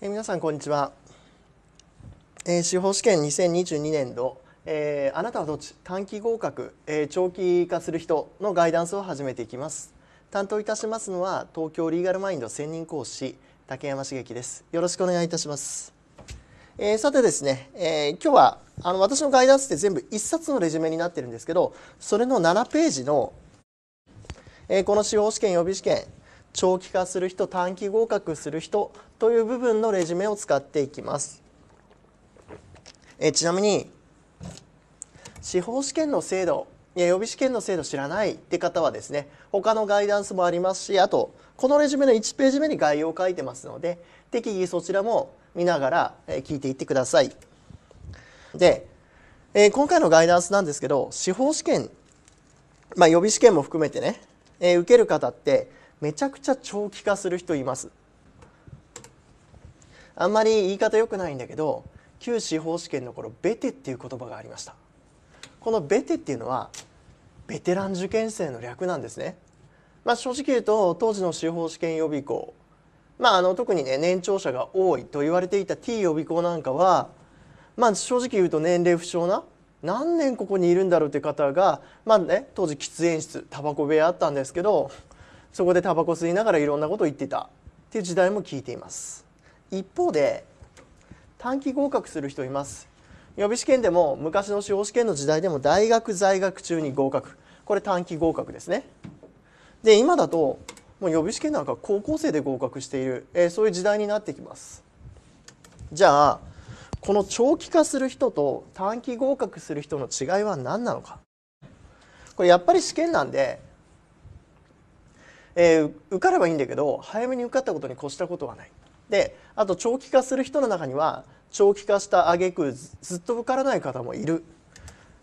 え皆さんこんにちは、えー、司法試験2022年度、えー、あなたはどっち短期合格、えー、長期化する人のガイダンスを始めていきます担当いたしますのは東京リーガルマインド専任講師竹山茂樹ですよろしくお願いいたします、えさてですね、え今日はあの私のガイダンスって全部一冊のレジュメになってるんですけどそれの7ページのえこの司法試験予備試験長期化する人短期合格する人という部分のレジュメを使っていきます。えちなみに司法試験の制度いや予備試験の制度知らないって方はですね他のガイダンスもありますしあとこのレジュメの1ページ目に概要を書いてますので適宜そちらも見ながら聞いていってください。で、えー、今回のガイダンスなんですけど司法試験、まあ、予備試験も含めてね、えー、受ける方ってめちゃくちゃ長期化する人いますあんまり言い方良くないんだけど旧司法試験の頃ベテっていう言葉がありましたこのベテっていうのはベテラン受験生の略なんですねまあ正直言うと当時の司法試験予備校まああの特にね年長者が多いと言われていた T 予備校なんかはまあ正直言うと年齢不詳な何年ここにいるんだろうって方がまあね当時喫煙室タバコ部屋あったんですけどそこでタバコ吸いながらいろんなことを言ってたっていう時代も聞いています一方で短期合格する人います予備試験でも昔の司法試験の時代でも大学在学中に合格これ短期合格ですねで今だともう予備試験なんか高校生で合格している、えー、そういう時代になってきますじゃあこの長期化する人と短期合格する人の違いは何なのかこれやっぱり試験なんでえー、受かればいいんだけど早めに受かったことに越したことはない。であと長期化する人の中には長期化した挙句ずっと受からない方もいる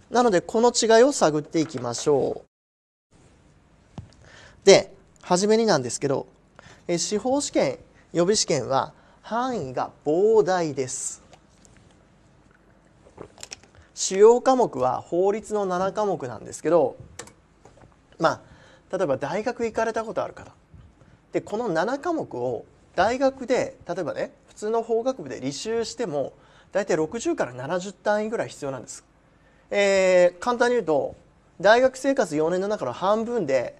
なのでこの違いを探っていきましょうで初めになんですけど、えー、司法試験予備試験は範囲が膨大です主要科目は法律の7科目なんですけどまあ例えば大学行かれたことある方でこの7科目を大学で例えばね普通の法学部で履修しても大体60から70単位ぐらい必要なんです。えー、簡単に言うと大学生活4年の中の半分で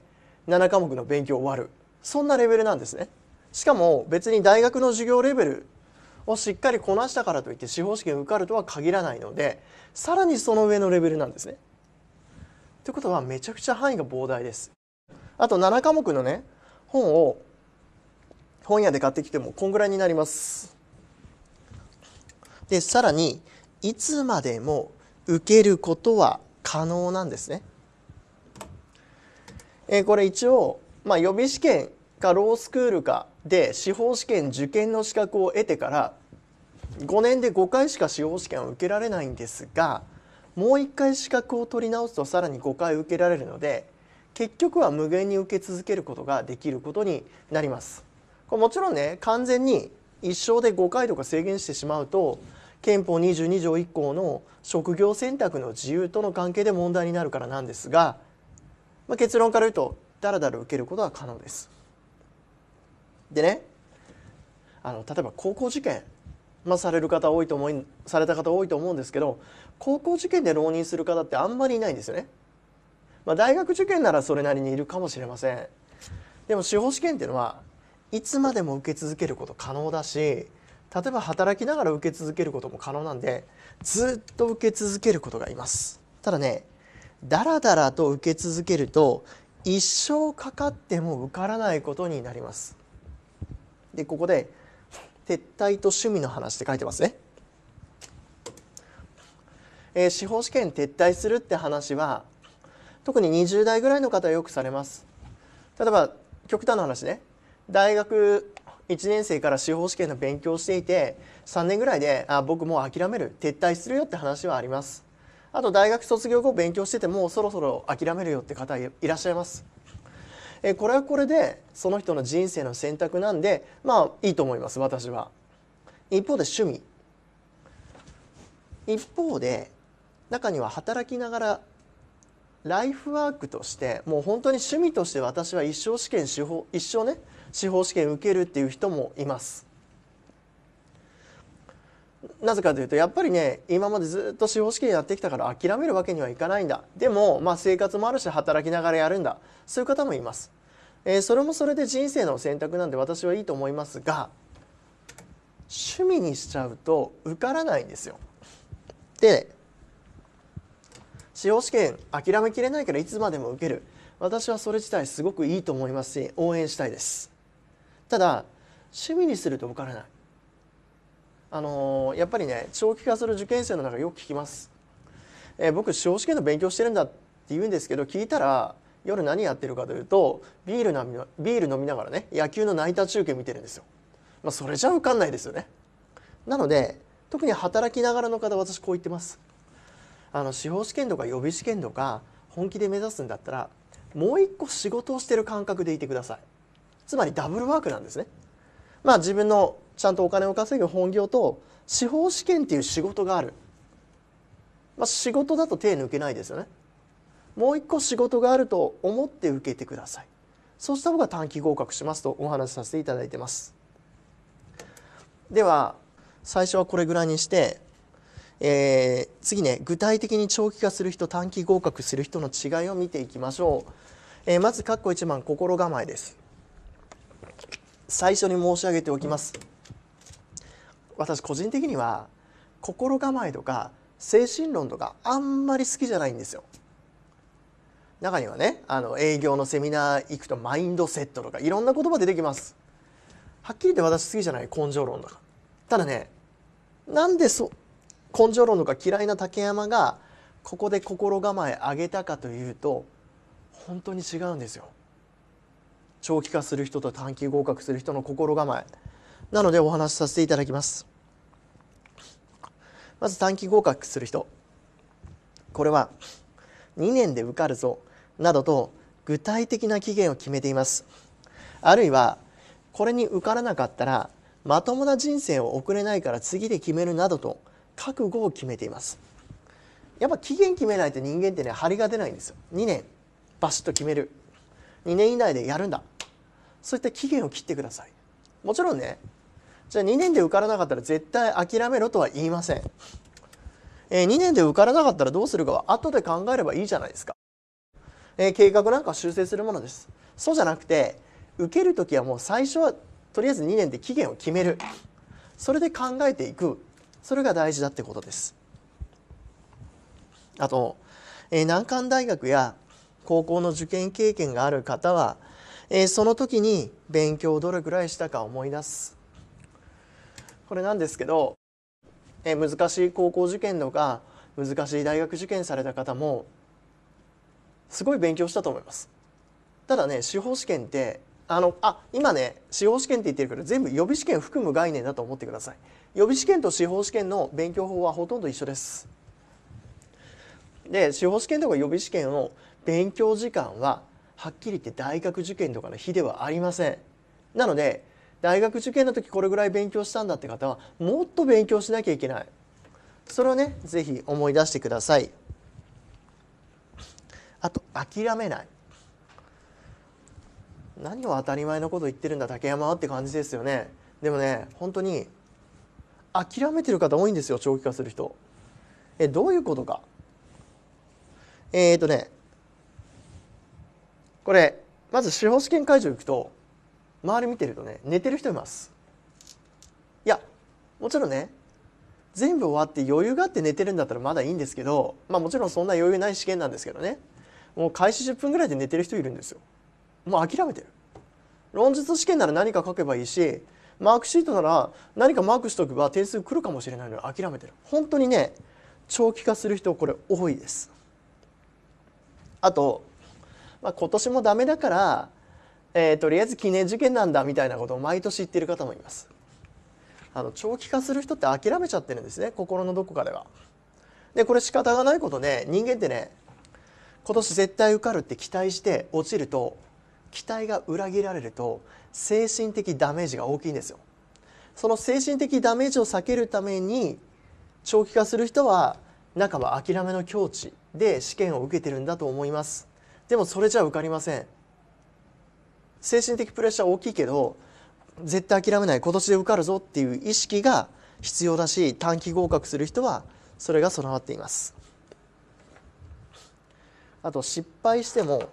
7科目の勉強終わるそんなレベルなんですね。しかも別に大学の授業レベルをしっかりこなしたからといって司法試験受かるとは限らないのでさらにその上のレベルなんですね。ということはめちゃくちゃ範囲が膨大です。あと7科目のね本を本屋で買ってきてもこんぐらいになります。でさらにいつまでも受けることは可能なんですね。えこれ一応、まあ、予備試験かロースクールかで司法試験受験の資格を得てから5年で5回しか司法試験を受けられないんですがもう1回資格を取り直すとさらに5回受けられるので結局は無限に受け続けることができることになります。これもちろんね完全に一生で5回とか制限してしまうと憲法22条1項の職業選択の自由との関係で問題になるからなんですが、まあ、結論から言うとダラダラ受けることは可能です。でねあの例えば高校受験、まあ、される方多いと思いされた方多いと思うんですけど高校受験で浪人する方ってあんまりいないんですよね。まあ、大学受験ならそれなりにいるかもしれませんでも司法試験っていうのはいつまでも受け続けること可能だし例えば働きながら受け続けることも可能なんでずっと受け続けることがいますただねだらだらと受け続けると一生かかっても受からないことになりますでここで撤退と趣味の話って書いてますね、えー、司法試験撤退するって話は特に20代ぐらいの方はよくされます例えば極端な話ね大学1年生から司法試験の勉強をしていて3年ぐらいであ僕もう諦める撤退するよって話はありますあと大学卒業後勉強しててもそろそろ諦めるよって方いらっしゃいますえこれはこれでその人の人生の選択なんでまあいいと思います私は一方で趣味一方で中には働きながらライフワークとしてもう本当に趣味として私は一生試験司法一生ね司法試験受けるっていう人もいます。なぜかというとやっぱりね今までずっと司法試験やってきたから諦めるわけにはいかないんだでも、まあ、生活もあるし働きながらやるんだそういう方もいます、えー、それもそれで人生の選択なんで私はいいと思いますが趣味にしちゃうと受からないんですよで司法試験諦めきれないからいつまでも受ける私はそれ自体すごくいいと思いますし応援したいですただ趣味にすると受からないあのー、やっぱりね長期化する受験生の中よく聞きます、えー、僕司法試験の勉強してるんだって言うんですけど聞いたら夜何やってるかというとビールなビール飲みながらね野球のナイター中継見てるんですよ、まあ、それじゃ受かんないですよねなので特に働きながらの方私こう言ってますあの司法試験とか予備試験とか本気で目指すんだったらもう一個仕事をしてる感覚でいてくださいつまりダブルワークなんですねまあ自分のちゃんとお金を稼ぐ本業と司法試験っていう仕事がある、まあ、仕事だと手抜けないですよねもう一個仕事があると思って受けてくださいそうした方が短期合格しますとお話しさせていただいてますでは最初はこれぐらいにしてえー、次ね具体的に長期化する人短期合格する人の違いを見ていきましょう、えー、まず括弧1番心構えです最初に申し上げておきます私個人的には心構えとか精神論とかあんまり好きじゃないんですよ中にはねあの営業のセミナー行くとマインドセットとかいろんな言葉出てきますはっきり言って私好きじゃない根性論だからただねなんでそ根性論とか嫌いな竹山がここで心構え上げたかというと本当に違うんですよ。長期化する人と短期合格する人の心構えなのでお話しさせていただきますまず短期合格する人これは2年で受かるぞなどと具体的な期限を決めていますあるいはこれに受からなかったらまともな人生を送れないから次で決めるなどと覚悟を決めていますやっぱ期限決めないと人間ってね張りが出ないんですよ2年バシッと決める2年以内でやるんだそういった期限を切ってくださいもちろんねじゃあ2年で受からなかったら絶対諦めろとは言いません、えー、2年で受からなかったらどうするかは後で考えればいいじゃないですか、えー、計画なんか修正するものですそうじゃなくて受ける時はもう最初はとりあえず2年で期限を決めるそれで考えていくそれが大事だってことです。あと、えー、難関大学や高校の受験経験がある方は、えー、その時に勉強をどれくらいしたか思い出す。これなんですけど、えー、難しい高校受験とか難しい大学受験された方もすごい勉強したと思います。ただね司法試験ってあのあ今ね司法試験って言ってるけど全部予備試験含む概念だと思ってください予備試験と司法試験の勉強法はほとんど一緒ですで司法試験とか予備試験の勉強時間ははっきり言って大学受験とかの日ではありませんなので大学受験の時これぐらい勉強したんだって方はもっと勉強しなきゃいけないそれをね是非思い出してくださいあと諦めない何を当たり前のこと言ってるんだ竹山って感じですよねでもね本当に諦めてる方多いんですよ長期化する人えどういうことかえっ、ー、とねこれまず司法試験会場行くと周り見てるとね寝てる人いますいやもちろんね全部終わって余裕があって寝てるんだったらまだいいんですけどまあもちろんそんな余裕ない試験なんですけどねもう開始10分ぐらいで寝てる人いるんですよもう諦めてる論述試験なら何か書けばいいしマークシートなら何かマークしとけば点数くるかもしれないのに諦めてる本当にね長期化する人これ多いですあと、まあ、今年もダメだから、えー、とりあえず記念受験なんだみたいなことを毎年言ってる方もいますあの長期化する人って諦めちゃってるんですね心のどこかではでこれ仕方がないことで、ね、人間ってね今年絶対受かるって期待して落ちると期待が裏切られると精神的ダメージが大きいんですよその精神的ダメージを避けるために長期化する人は仲間諦めの境地で試験を受けてるんだと思いますでもそれじゃ受かりません精神的プレッシャー大きいけど絶対諦めない今年で受かるぞっていう意識が必要だし短期合格する人はそれが備わっていますあと失敗しても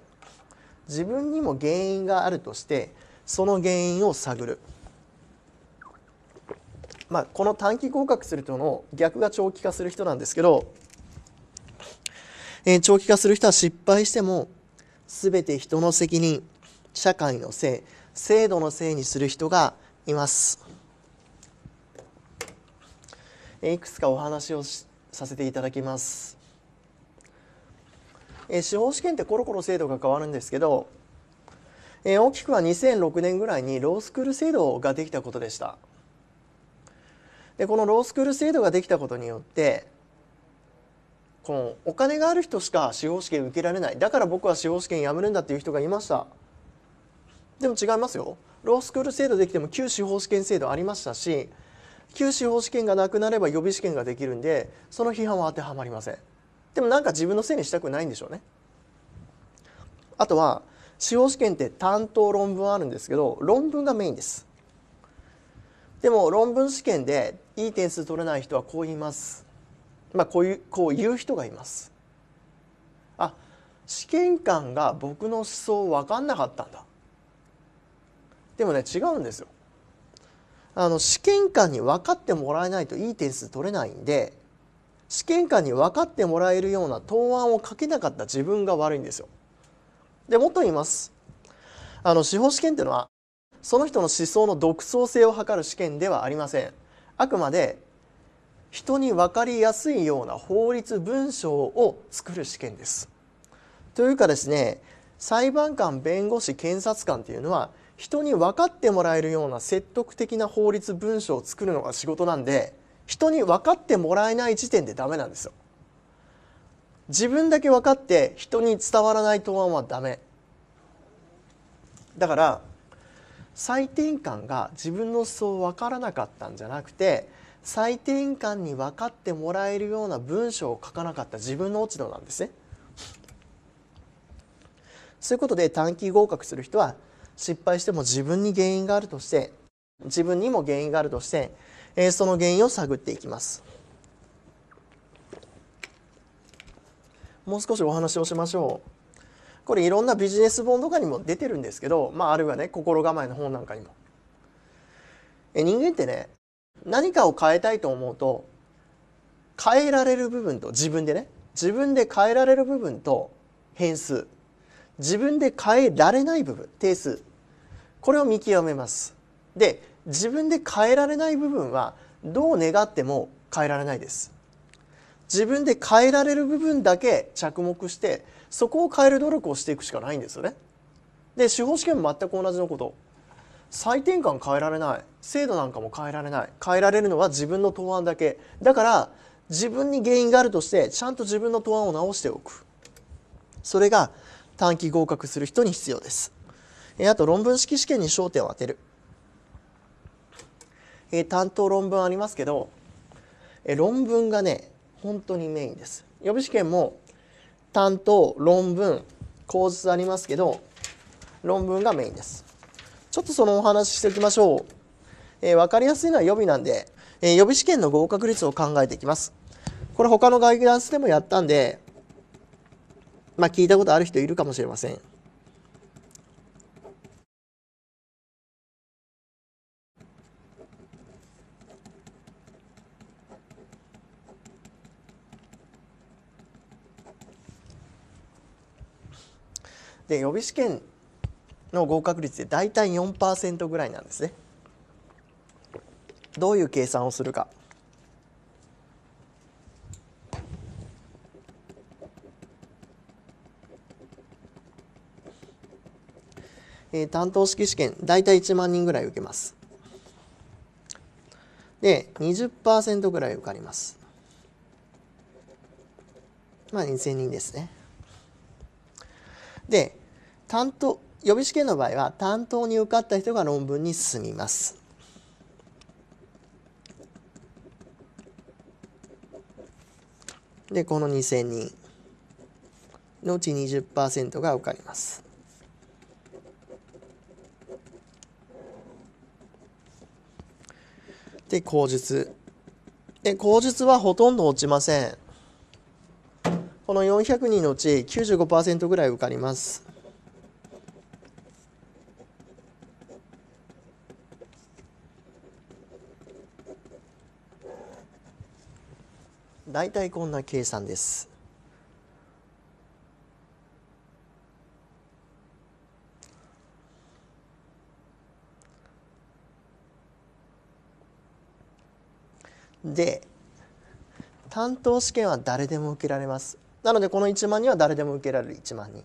自分にも原因があるとしてその原因を探る、まあ、この短期合格するとの逆が長期化する人なんですけど、えー、長期化する人は失敗しても全て人の責任社会のせい制度のせいにする人がいます。いくつかお話をさせていただきます。え司法試験ってコロコロ制度が変わるんですけど、え大きくは2006年ぐらいにロースクール制度ができたことでしたでこのロースクール制度ができたことによってこのお金がある人しか司法試験受けられないだから僕は司法試験やめるんだっていう人がいましたでも違いますよロースクール制度できても旧司法試験制度ありましたし旧司法試験がなくなれば予備試験ができるんでその批判は当てはまりませんでもなんか自分のせいにしたくないんでしょうね。あとは司法試験って担当論文あるんですけど論文がメインです。でも論文試験でいい点数取れない人はこう言います。まあこういうこう言う人がいます。あ試験官が僕の思想分かんなかったんだ。でもね違うんですよ。あの試験官に分かってもらえないといい点数取れないんで試験官に分かってもらえるような答案を書けなかった自分が悪いんですよ。でもっと言いますあの司法試験っていうのはその人の思想の独創性を図る試験ではありません。あくまで人に分かりやすいような法律文章を作る試験です。というかですね裁判官弁護士検察官っていうのは人に分かってもらえるような説得的な法律文書を作るのが仕事なんで人に分かってもらえない時点でダメなんですよ自分だけ分かって人に伝わらない答案はダメだから採点官が自分のそう分からなかったんじゃなくて採点官に分かってもらえるような文章を書かなかった自分の落ち度なんですね。そういうことで短期合格する人は失敗しても自分に原因があるとして自分にも原因があるとしてえその原因を探っていきます。もう少しお話をしましょう。これいろんなビジネス本とかにも出てるんですけど、まあ、あるいはね心構えの本なんかにも。え人間ってね何かを変えたいと思うと変えられる部分と自分でね自分で変えられる部分と変数自分で変えられない部分定数これを見極めます。で自分で変えられない部分はどう願っても変えられないです自分で変えられる部分だけ着目してそこを変える努力をしていくしかないんですよねで司法試験も全く同じのこと採点官変えられない制度なんかも変えられない変えられるのは自分の答案だけだから自分に原因があるとしてちゃんと自分の答案を直しておくそれが短期合格する人に必要ですあと論文式試験に焦点を当てるえ担当論文ありますけど、え論文がね、本当にメインです。予備試験も担当、論文、構図ありますけど、論文がメインです。ちょっとそのお話ししておきましょう。えー、分かりやすいのは予備なんで、えー、予備試験の合格率を考えていきます。これ他のガイダンスでもやったんで、まあ聞いたことある人いるかもしれません。で予備試験の合格率で大体4%ぐらいなんですねどういう計算をするかえ担当式試験大体1万人ぐらい受けますで20%ぐらい受かりますまあ2000人ですねで担当、予備試験の場合は担当に受かった人が論文に進みます。で、この2000人のうち20%が受かります。で、口述。で、口述はほとんど落ちません。この400人のうち95%ぐらい受かります。大体こんな計算です。で担当試験は誰でも受けられますなのでこの1万人は誰でも受けられる1万人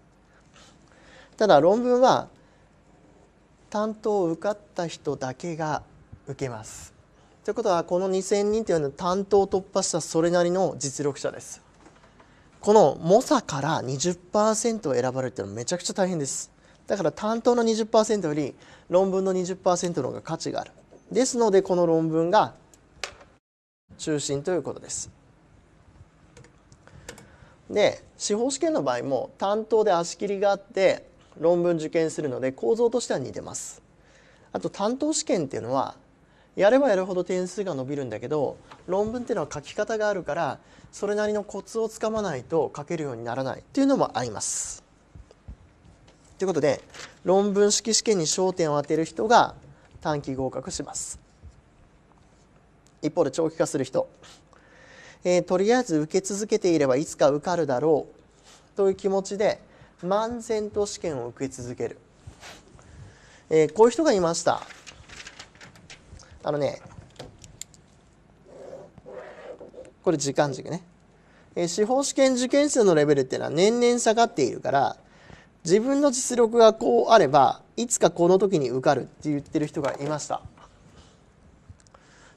ただ論文は担当を受かった人だけが受けますということはこの2,000人というのは担当突破したそれなりの実力者ですこの猛者から20%を選ばれるっていうのはめちゃくちゃ大変ですだから担当の20%より論文の20%の方が価値があるですのでこの論文が中心ということですで司法試験の場合も担当で足切りがあって論文受験するので構造としては似てますあと担当試験っていうのはやればやるほど点数が伸びるんだけど論文っていうのは書き方があるからそれなりのコツをつかまないと書けるようにならないっていうのもあります。ということで論文式試験に焦点を当てる人が短期合格します。一方で長期化する人、えー、とりあえず受け続けていればいつか受かるだろうという気持ちで漫然と試験を受け続ける、えー、こういう人がいましたあのね、これ時間軸ね。え司法試験受験数のレベルっていうのは年々下がっているから、自分の実力がこうあれば、いつかこの時に受かるって言ってる人がいました。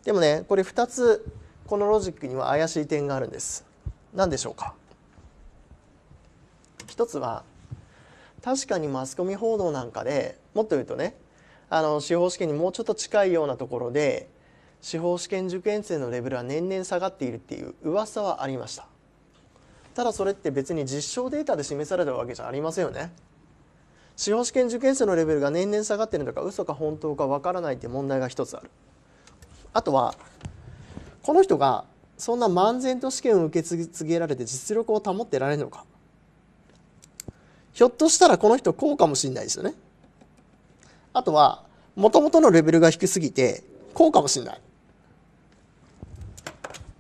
でもね、これ2つ、このロジックには怪しい点があるんです。何でしょうか一つは確かにマスコミ報道なんかでもっと言うとねあの司法試験にもうちょっと近いようなところで司法試験受験生のレベルは年々下がっているっていう噂はありましたただそれって別に実証データで示されたわけじゃありませんよね司法試験受験生のレベルが年々下がってるのか嘘か本当かわからないって問題が一つあるあとはこの人がそんな漫然と試験を受け継げられて実力を保ってられるのかひょっとしたらこの人こうかもしれないですよねあとは、もともとのレベルが低すぎて、こうかもしれない。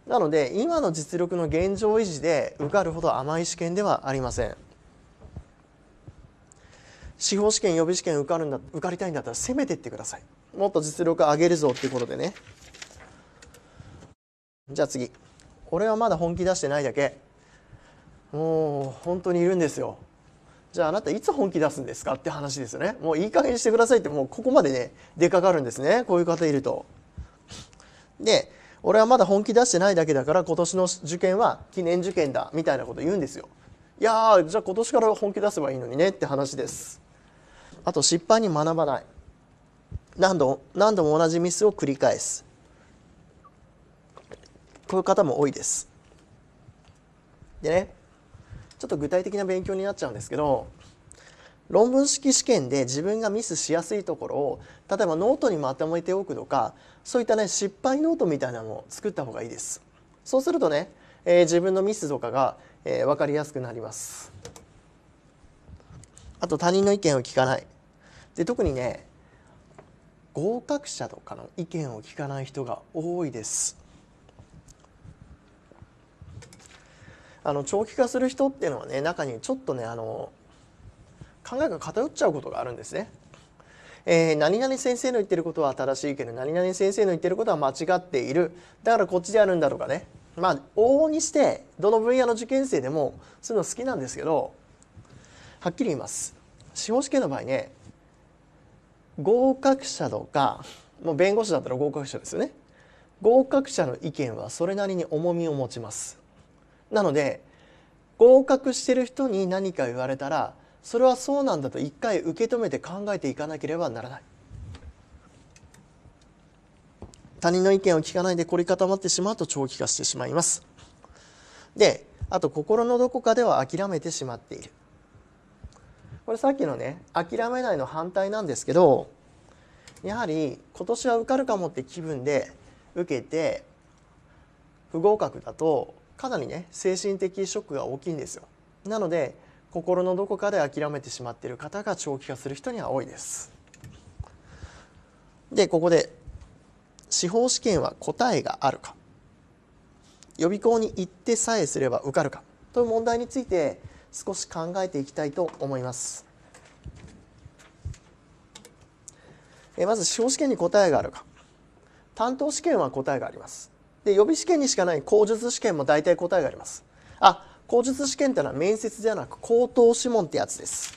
なので、今の実力の現状維持で受かるほど甘い試験ではありません。司法試験、予備試験受かるんだ受かりたいんだったら攻めていってください。もっと実力上げるぞっていうことでね。じゃあ次。俺はまだ本気出してないだけ。もう本当にいるんですよ。じゃああなたいつ本気出すんですかって話ですよねもういい加減にしてくださいってもうここまでね出かかるんですねこういう方いるとで俺はまだ本気出してないだけだから今年の受験は記念受験だみたいなこと言うんですよいやーじゃあ今年から本気出せばいいのにねって話ですあと失敗に学ばない何度何度も同じミスを繰り返すこういう方も多いですでねちょっと具体的な勉強になっちゃうんですけど論文式試験で自分がミスしやすいところを例えばノートにまとめておくとかそういったね失敗ノートみたいなのを作った方がいいですそうするとね、えー、自分のミスとかが、えー、分かりやすくなりますあと他人の意見を聞かないで特にね合格者とかの意見を聞かない人が多いですあの長期化する人っていうのはね中にちょっとねあの考えが偏っちゃうことがあるんですね。えー、何々先生の言ってることは正しいけど何々先生の言ってることは間違っているだからこっちでやるんだとかねまあ往々にしてどの分野の受験生でもそういうの好きなんですけどはっきり言います司法試験の場合ね合格者とかもう弁護士だったら合格者ですよね合格者の意見はそれなりに重みを持ちますなので合格してる人に何か言われたらそれはそうなんだと一回受け止めて考えていかなければならない他人の意見を聞かないで凝り固まってしまうと長期化してしまいますであと心のどこかでは諦めてしまっているこれさっきのね諦めないの反対なんですけどやはり今年は受かるかもって気分で受けて不合格だとかなりね精神的ショックが大きいんですよなので心のどこかで諦めてしまっている方が長期化する人には多いですでここで司法試験は答えがあるか予備校に行ってさえすれば受かるかという問題について少し考えていきたいと思いますえまず司法試験に答えがあるか担当試験は答えがありますで、予備試験にしかない口述試験も大体答えがあります。あ、口述試験ってのは面接ではなく口頭試問ってやつです。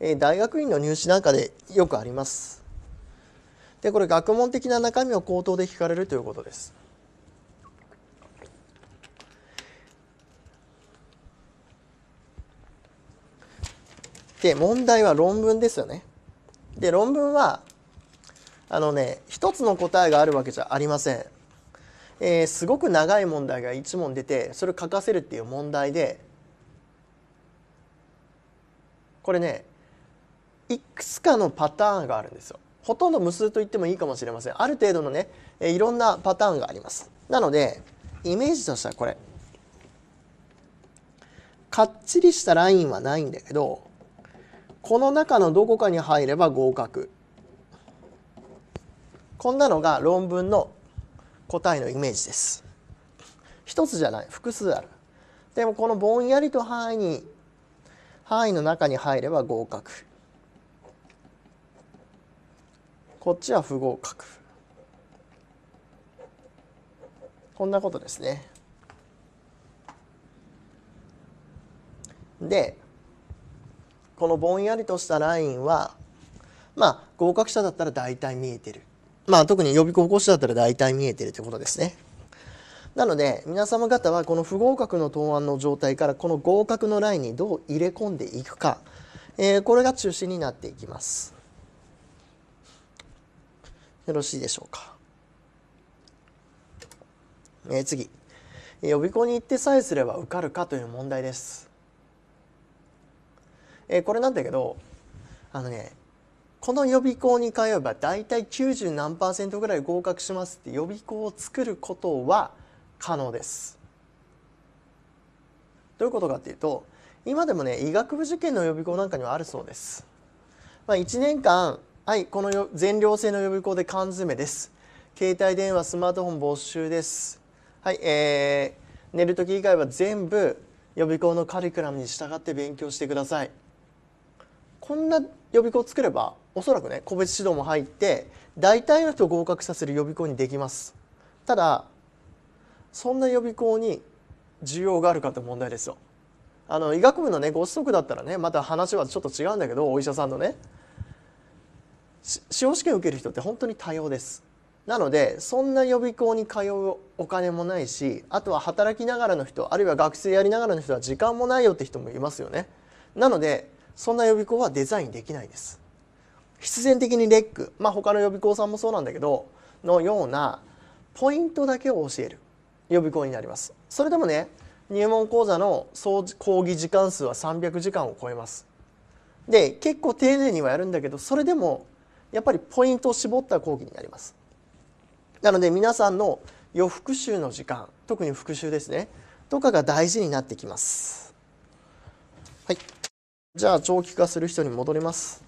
え大学院の入試なんかでよくあります。でこれ学問的な中身を口頭で聞かれるということです。で、問題は論文ですよね。で、論文は、あのね、一つの答えがあるわけじゃありません。えー、すごく長い問題が一問出て、それを書かせるっていう問題で、これね、いくつかのパターンがあるんですよ。ほとんど無数と言ってもいいかもしれません。ある程度のね、えー、いろんなパターンがあります。なので、イメージとしてはこれ。かっちりしたラインはないんだけど、この中のどこかに入れば合格こんなのが論文の答えのイメージです一つじゃない複数あるでもこのぼんやりと範囲に範囲の中に入れば合格こっちは不合格こんなことですねでこのぼんやりとしたラインはまあ合格者だったら大体見えてるまあ特に予備高校生だったら大体見えてるってことですね。なので皆様方はこの不合格の答案の状態からこの合格のラインにどう入れ込んでいくか、えー、これが中心になっていきます。よろしいでしょうか。えー、次。予備校に行ってさえすれば受かるかという問題です。えー、これなんだけどあのねこの予備校に通えば大体90何パーセントぐらい合格しますって予備校を作ることは可能です。どういうことかっていうと今でもね医学部受験の予備校なんかにはあるそうです。まあ、1年間はいこの全寮制の予備校で缶詰です。携帯電話スマートフォン没収です。はい、えー、寝る時以外は全部予備校のカリキュラムに従って勉強してください。こんな予備校を作ればおそらくね個別指導も入って大体の人を合格させる予備校にできますただそんな予備校に需要があるかって問題ですよあの医学部のねご子息だったらねまた話はちょっと違うんだけどお医者さんのね司法試験受ける人って本当に多様ですなのでそんな予備校に通うお金もないしあとは働きながらの人あるいは学生やりながらの人は時間もないよって人もいますよねなのでそんな予備校はデザインできないです必然的にレック、まあ、他の予備校さんもそうなんだけどのようなポイントだけを教える予備校になりますそれでもね入門講座の総講義時間数は300時間を超えますで結構丁寧にはやるんだけどそれでもやっぱりポイントを絞った講義になりますなので皆さんの予復習の時間特に復習ですねとかが大事になってきますはいじゃあ長期化する人に戻ります、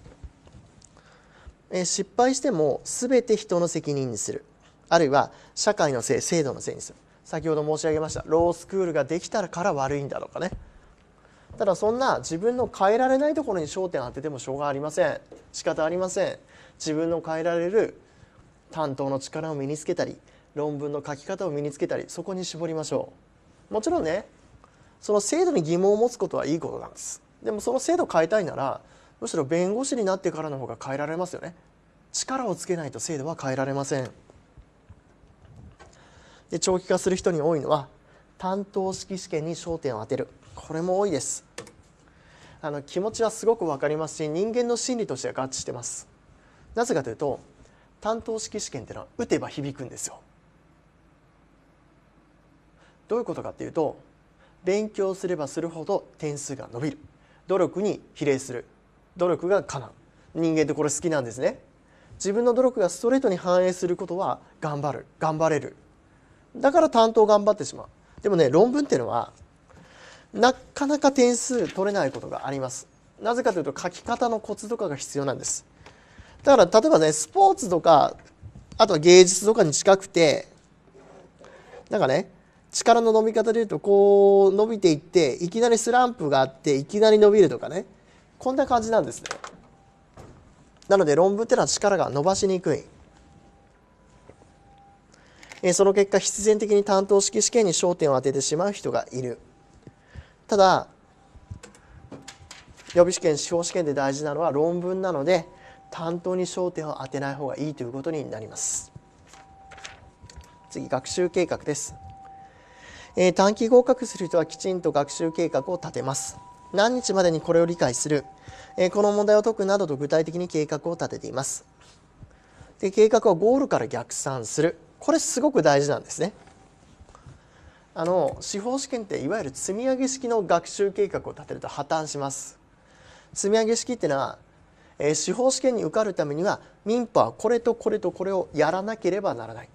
えー、失敗しても全て人の責任にするあるいは社会のせい制度のせいにする先ほど申し上げましたロースクールができたらから悪いんだとかねただそんな自分の変えられないところに焦点を当ててもしょうがありません仕方ありません自分の変えられる担当の力を身につけたり論文の書き方を身につけたりそこに絞りましょうもちろんねその制度に疑問を持つことはいいことなんですでもその制度変えたいならむしろ弁護士になってからの方が変えられますよね力をつけないと制度は変えられませんで長期化する人に多いのは担当式試験に焦点を当てるこれも多いですあの気持ちはすごく分かりますし人間の心理としては合致してますなぜかというと担当式試験っていうのは打てば響くんですよどういうことかっていうと勉強すればするほど点数が伸びる努力に比例する努力が叶う人間ってこれ好きなんですね自分の努力がストレートに反映することは頑張る頑張れるだから担当頑張ってしまうでもね論文っていうのはなかなか点数取れないことがありますなぜかというと書き方のコツとかが必要なんですだから例えばねスポーツとかあとは芸術とかに近くてなんかね力の伸び方でいうとこう伸びていっていきなりスランプがあっていきなり伸びるとかねこんな感じなんですね。なので論文っていうのは力が伸ばしにくい。えその結果必然的に担当式試験に焦点を当ててしまう人がいる。ただ予備試験司法試験で大事なのは論文なので担当に焦点を当てない方がいいということになります。次学習計画です。え短期合格する人はきちんと学習計画を立てます。何日までにこれを理解する、えこの問題を解くなどと具体的に計画を立てています。で計画はゴールから逆算するこれすごく大事なんですね。あの司法試験っていわゆる積み上げ式の学習計画を立てると破綻します。積み上げ式っていうのは、え司法試験に受かるためには民法はこれとこれとこれをやらなければならない。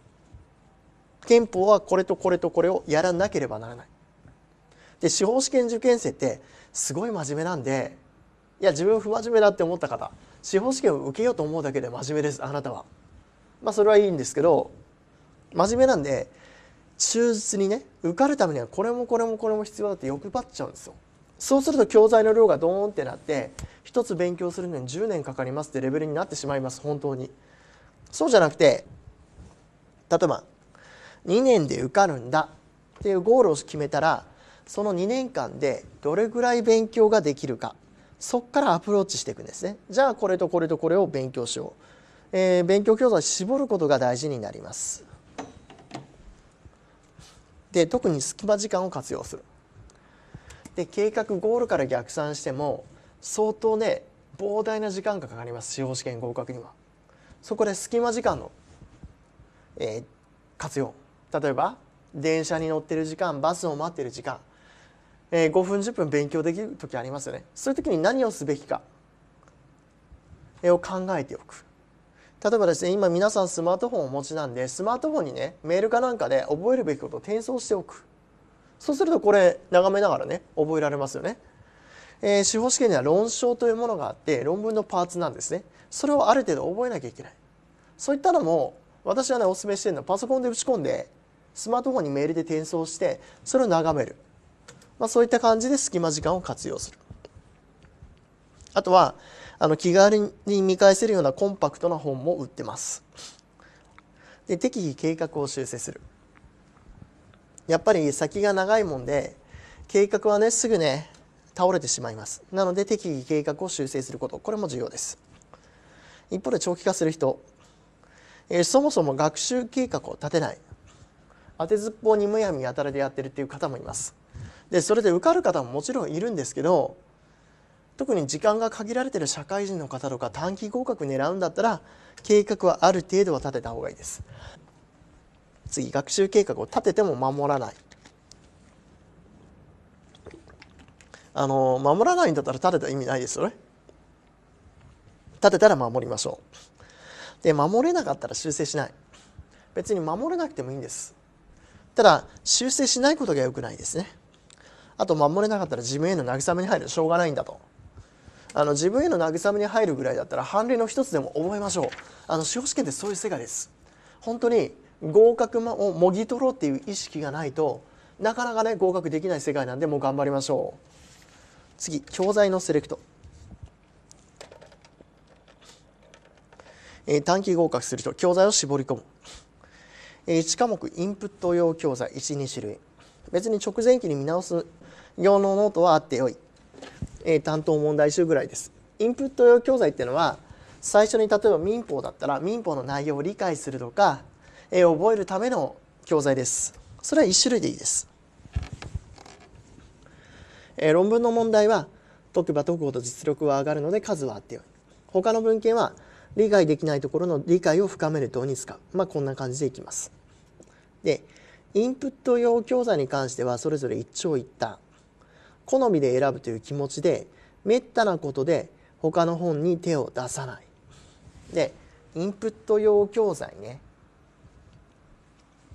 憲法はこれとこれとこれをやらなければならない。で司法試験受験生ってすごい真面目なんでいや自分不真面目だって思った方司法試験を受けようと思うだけで真面目ですあなたは。まあそれはいいんですけど真面目なんで忠実にね受かるためにはこれもこれもこれも必要だって欲張っちゃうんですよ。そうすると教材の量がドーンってなって一つ勉強するのに10年かかりますってレベルになってしまいます本当に。そうじゃなくて例えば2年で受かるんだっていうゴールを決めたらその2年間でどれぐらい勉強ができるかそこからアプローチしていくんですねじゃあこれとこれとこれを勉強しよう、えー、勉強教材絞ることが大事になりますで特に隙間時間を活用するで計画ゴールから逆算しても相当ね膨大な時間がかかります司法試験合格にはそこで隙間時間の、えー、活用例えば電車に乗ってる時間バスを待ってる時間、えー、5分10分勉強できる時ありますよねそういう時に何をすべきかを考えておく例えばですね今皆さんスマートフォンをお持ちなんでスマートフォンにねメールかなんかで覚えるべきことを転送しておくそうするとこれ眺めながらね覚えられますよね、えー、司法試験には論証というものがあって論文のパーツなんですねそれをある程度覚えなきゃいけないそういったのも私はねおすすめしてるのはパソコンで打ち込んでスマートフォンにメールで転送してそれを眺める、まあ、そういった感じで隙間時間を活用するあとはあの気軽に見返せるようなコンパクトな本も売ってますで適宜計画を修正するやっぱり先が長いもんで計画はねすぐね倒れてしまいますなので適宜計画を修正することこれも重要です一方で長期化する人、えー、そもそも学習計画を立てない当てずっぽうにむやみやたらでやってるっていう方もいますでそれで受かる方ももちろんいるんですけど特に時間が限られてる社会人の方とか短期合格狙うんだったら計画はある程度は立てた方がいいです次学習計画を立てても守らないあの守らないんだったら立てた意味ないですよね立てたら守りましょうで守れなかったら修正しない別に守れなくてもいいんですただ、修正しないことがよくないですね。あと、守れなかったら自分への慰めに入るしょうがないんだと。あの自分への慰めに入るぐらいだったら判例の一つでも覚えましょうあの司法試験ってそういう世界です本当に合格をもぎ取ろうっていう意識がないとなかなかね合格できない世界なんでもう頑張りましょう次教材のセレクト、えー、短期合格する人教材を絞り込む1科目インプット用教材12種類別に直前期に見直す用のノートはあってよい、え担当問題集ぐらいですインプット用教材っていうのは最初に例えば民法だったら民法の内容を理解するとか、え覚えるための教材ですそれは1種類でいいです、え論文の問題は解けば解くほど実力は上がるので数はあってよい他の文献は理解できないところの理解を深める等に使う。まあ、こんな感じでいきます。で、インプット用教材に関してはそれぞれ一長一短。好みで選ぶという気持ちで、めったなことで他の本に手を出さない。で、インプット用教材ね。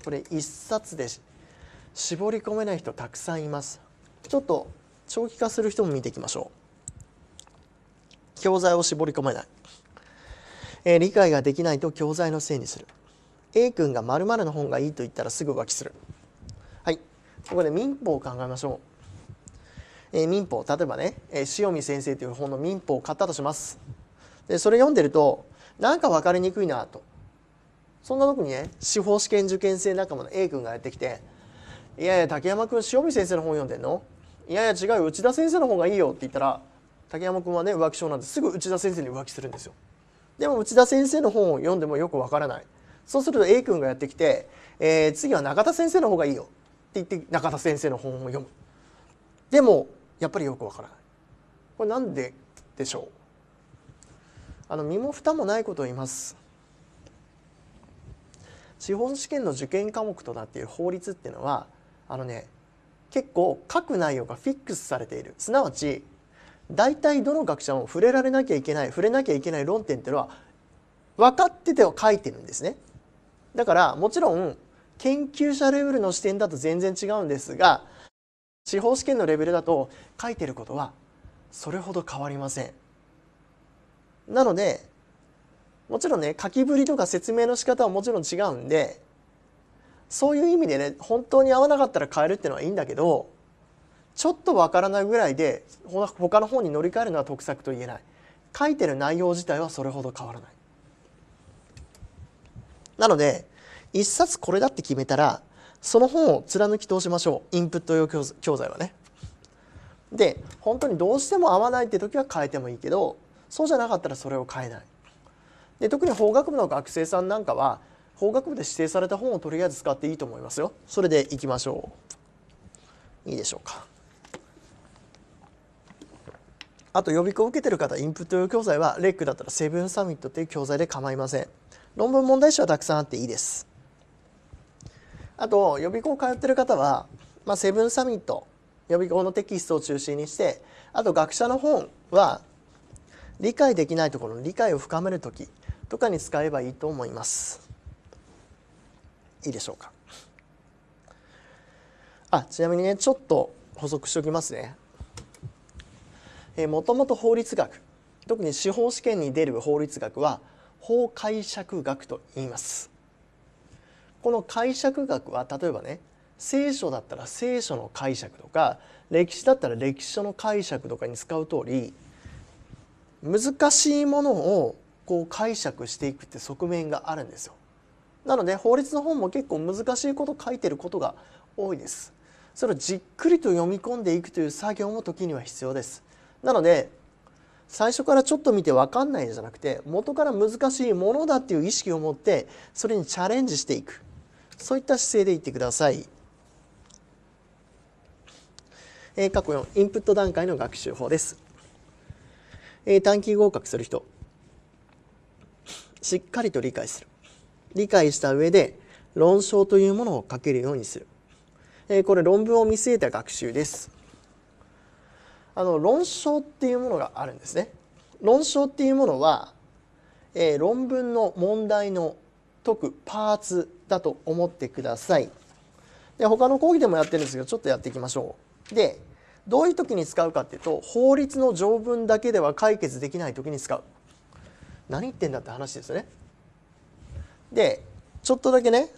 これ一冊で絞り込めない人たくさんいます。ちょっと長期化する人も見ていきましょう。教材を絞り込めない。えー、理解ができないと教材のせいにする A 君が〇〇の本がいいと言ったらすぐ浮気するはいここで民法を考えましょう、えー、民法例えばね、えー、塩見先生という本の民法を買ったとしますでそれ読んでるとなんか分かりにくいなとそんな時にね司法試験受験生仲間の A 君がやってきて「いやいや竹山君塩見先生の本読んでんのいやいや違う内田先生の方がいいよ」って言ったら竹山君はね浮気症なんですぐ内田先生に浮気するんですよ。でも内田先生の本を読んでもよくわからないそうすると A 君がやってきて、えー、次は中田先生の方がいいよって言って中田先生の本を読むでもやっぱりよくわからないこれなんででしょうあの身も蓋もないことを言います地方試験の受験科目となっている法律っていうのはあのね結構書く内容がフィックスされているすなわち大体どの学者も触れられなきゃいけない触れなきゃいけない論点っていうのは分かってては書いてるんですね。だからもちろん研究者レベルの視点だと全然違うんですが司法試験のレベルだと書いてることはそれほど変わりません。なのでもちろんね書きぶりとか説明の仕方はもちろん違うんでそういう意味でね本当に合わなかったら変えるっていうのはいいんだけどちょっとわからないぐらいで他の本に乗り換えるのは得策と言えない書いてる内容自体はそれほど変わらないなので一冊これだって決めたらその本を貫き通しましょうインプット用教材はねで本当にどうしても合わないって時は変えてもいいけどそうじゃなかったらそれを変えないで特に法学部の学生さんなんかは法学部で指定された本をとりあえず使っていいと思いますよそれでいきましょういいでしょうかあと予備校を受けてる方インプット用教材はレックだったらセブンサミットという教材で構いません論文問題集はたくさんあっていいですあと予備校通ってる方は、まあ、セブンサミット予備校のテキストを中心にしてあと学者の本は理解できないところの理解を深める時とかに使えばいいと思いますいいでしょうかあちなみにねちょっと補足しておきますねもともと法律学特に司法試験に出る法律学は法解釈学と言いますこの解釈学は例えばね聖書だったら聖書の解釈とか歴史だったら歴史書の解釈とかに使う通り難しいものをこう解釈していくって側面があるんですよ。なので法律の本も結構難しいこと書いてることが多いです。それをじっくりと読み込んでいくという作業も時には必要です。なので最初からちょっと見て分かんないんじゃなくて元から難しいものだっていう意識を持ってそれにチャレンジしていくそういった姿勢でいってください。えー、過去4インプット段階の学習法です。えー、短期合格する人しっかりと理解する理解した上で論証というものを書けるようにする、えー、これ論文を見据えた学習です。あの論証っていうものがあるんですね。論証っていうものは、えー、論文の問題の解くパーツだと思ってください。で他の講義でもやってるんですけどちょっとやっていきましょう。でどういう時に使うかっていうと法律の条文だけでは解決できない時に使う。何言ってんだって話ですよね。でちょっとだけね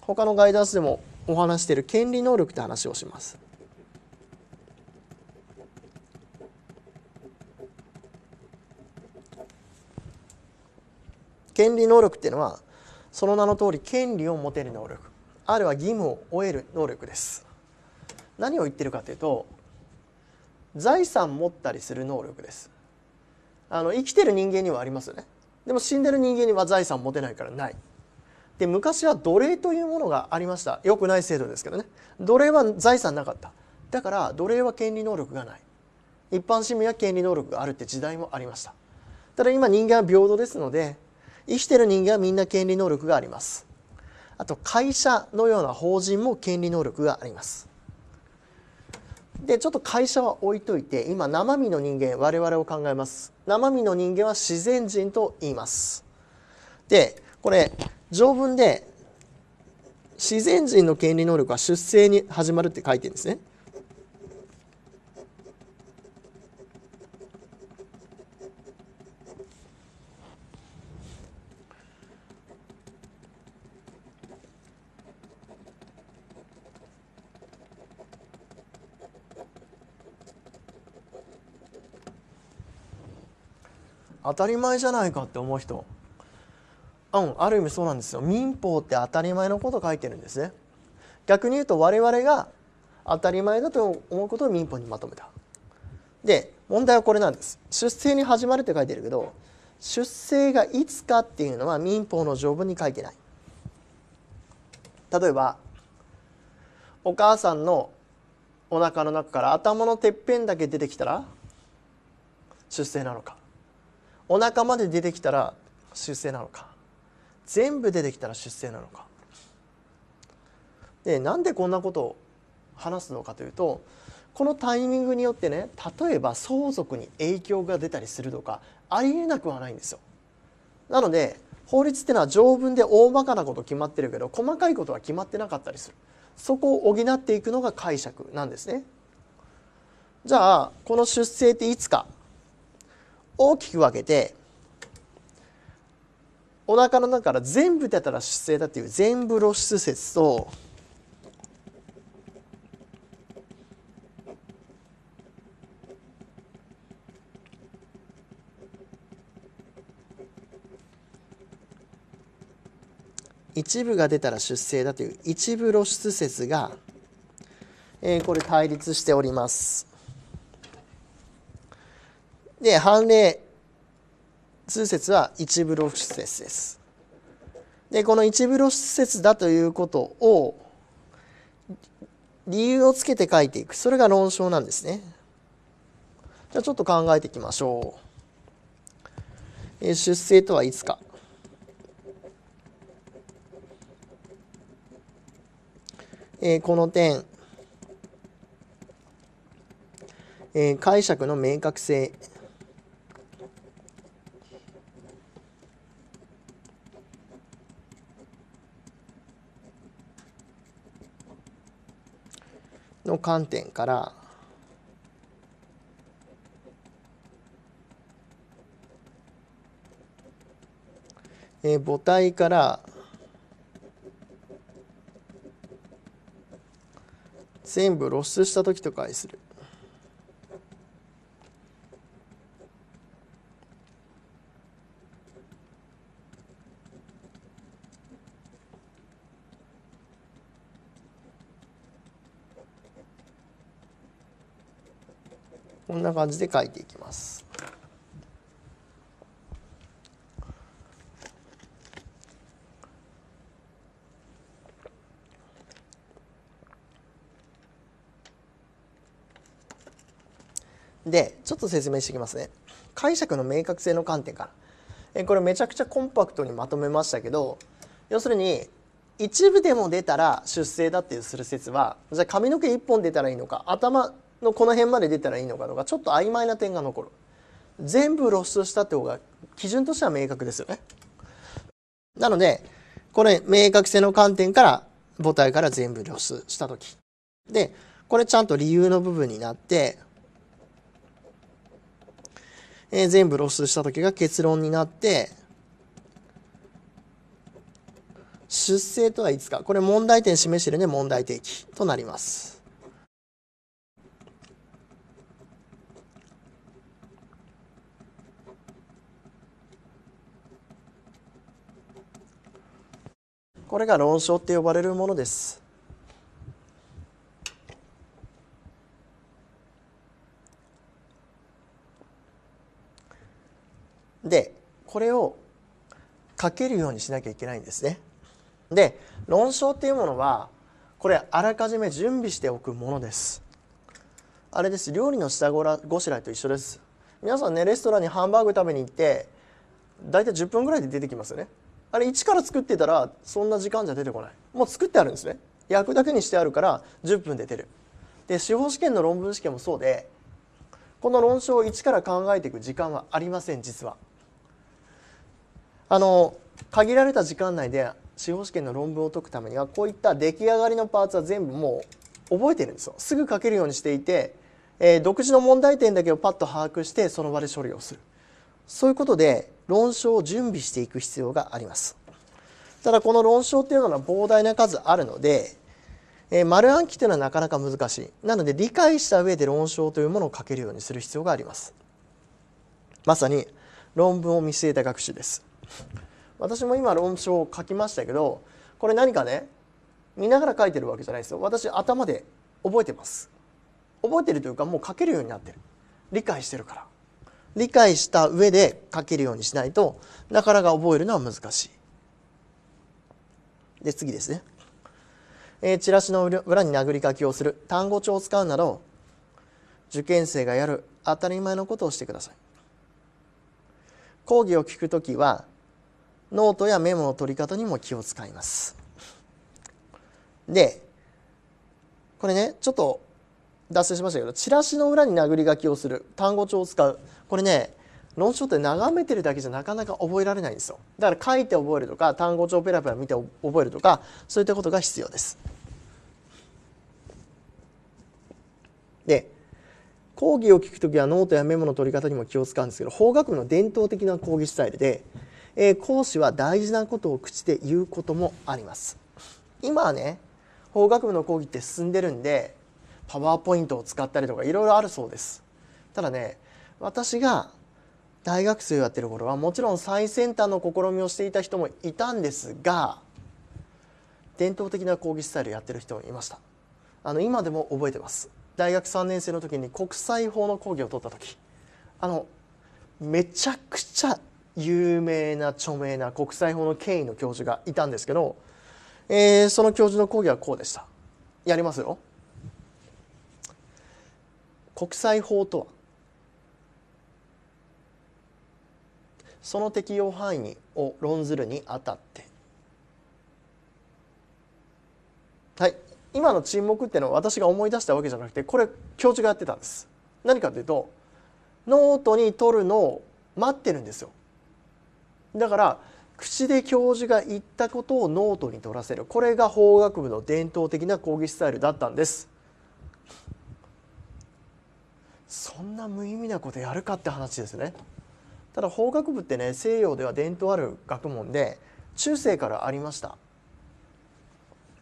他のガイダンスでもお話している権利能力って話をします。権利能力っていうのはその名の通り権利を持てる能力あるは義務を終える能力です何を言ってるかというと財産持ったりする能力ですあの生きてる人間にはありますよねでも死んでる人間には財産持てないからないで昔は奴隷というものがありましたよくない制度ですけどね奴隷は財産なかっただから奴隷は権利能力がない一般市民は権利能力があるって時代もありましたただ今人間は平等ですので生きてる人間はみんな権利能力がありますあと会社のような法人も権利能力がありますでちょっと会社は置いといて今生身の人間我々を考えます生身の人間は自然人と言いますでこれ条文で自然人の権利能力は出生に始まるって書いてるんですね当たり前じゃないかって思う人うんある意味そうなんですよ民法って当たり前のこと書いてるんですね逆に言うと我々が当たり前だと思うことを民法にまとめたで問題はこれなんです出生に始まるって書いてるけど出生がいつかっていうのは民法の条文に書いてない例えばお母さんのおなかの中から頭のてっぺんだけ出てきたら出生なのかお腹まで出てきたら出生なのか全部出てきたら出生なのかでなんでこんなことを話すのかというとこのタイミングによってね例えば相続に影響が出たりするとかありえなくはないんですよなので法律ってのは条文で大まかなこと決まってるけど細かいことは決まってなかったりするそこを補っていくのが解釈なんですねじゃあこの出生っていつか大きく分けてお腹の中から全部出たら出生だっていう全部露出説と一部が出たら出生だという一部露出説が、えこれ対立しております。で、判例通説は一部露出説です。で、この一部露出説だということを理由をつけて書いていく。それが論証なんですね。じゃあちょっと考えていきましょう。え出生とはいつか。えー、この点、えー、解釈の明確性観点からえ母体から全部露出した時とかにする。感じで書いていきます。でちょっと説明していきますね解釈の明確性の観点からえこれめちゃくちゃコンパクトにまとめましたけど要するに一部でも出たら出生だっていうする説はじゃあ髪の毛1本出たらいいのか頭のこの辺まで出たらいいのかとかちょっと曖昧な点が残る全部露出したって方が基準としては明確ですよねなのでこれ明確性の観点から母体から全部露出した時でこれちゃんと理由の部分になってえー、全部露出した時が結論になって出生とはいつかこれ問題点示してるね問題提起となります。これが論証って呼ばれるものです。でこれを書けるようにしなきゃいけないんですね。で論証っていうものはこれあらかじめ準備しておくものです。あれです料理の下ごらごしらえと一緒です。皆さんねレストランにハンバーグ食べに行って大体10分ぐらいで出てきますよね。あれ一から作ってたらそんな時間じゃ出てこないもう作ってあるんですね焼くだけにしてあるから10分で出るで司法試験の論文試験もそうでこの論証を一から考えていく時間はありません実はあの限られた時間内で司法試験の論文を解くためにはこういった出来上がりのパーツは全部もう覚えてるんですよすぐ書けるようにしていて、えー、独自の問題点だけをパッと把握してその場で処理をするそういうことで論証を準備していく必要があります。ただこの論証っていうのは膨大な数あるので、えー、丸暗記というのはなかなか難しい。なので理解した上で論証というものを書けるようにする必要があります。まさに論文を見据えた学習です。私も今論証を書きましたけど、これ何かね、見ながら書いてるわけじゃないですよ。私頭で覚えてます。覚えてるというかもう書けるようになってる。理解してるから。理解した上で書けるようにしないとなかなか覚えるのは難しい。で次ですね、えー、チラシの裏に殴り書きをする単語帳を使うなど受験生がやる当たり前のことをしてください。講義を聞くときはノートやメモの取り方にも気を使います。でこれねちょっと脱線しましたけどチラシの裏に殴り書きをする単語帳を使うこれね論書って眺めてるだけじゃなかなか覚えられないんですよだから書いて覚えるとか単語帳ペラペラ見て覚えるとかそういったことが必要ですで講義を聞くときはノートやメモの取り方にも気を使うんですけど法学部の伝統的な講義スタイルで、えー、講師は大事なことを口で言うこともあります今はね法学部の講義って進んでるんでパワーポイントを使ったりとかいろいろあるそうですただね私が大学生をやってる頃はもちろん最先端の試みをしていた人もいたんですが伝統的な講義スタイルやってる人もいましたあの今でも覚えてます大学3年生の時に国際法の講義を取った時あのめちゃくちゃ有名な著名な国際法の権威の教授がいたんですけど、えー、その教授の講義はこうでしたやりますよ国際法とはその適用範囲を論ずるにあたってはい今の沈黙っていうのは私が思い出したわけじゃなくてこれ教授がやってたんです何かというとノートに取るのを待ってるんですよだから口で教授が言ったことをノートに取らせるこれが法学部の伝統的な講義スタイルだったんですそんな無意味なことやるかって話ですね。ただ法学部ってね西洋では伝統ある学問で中世からありました。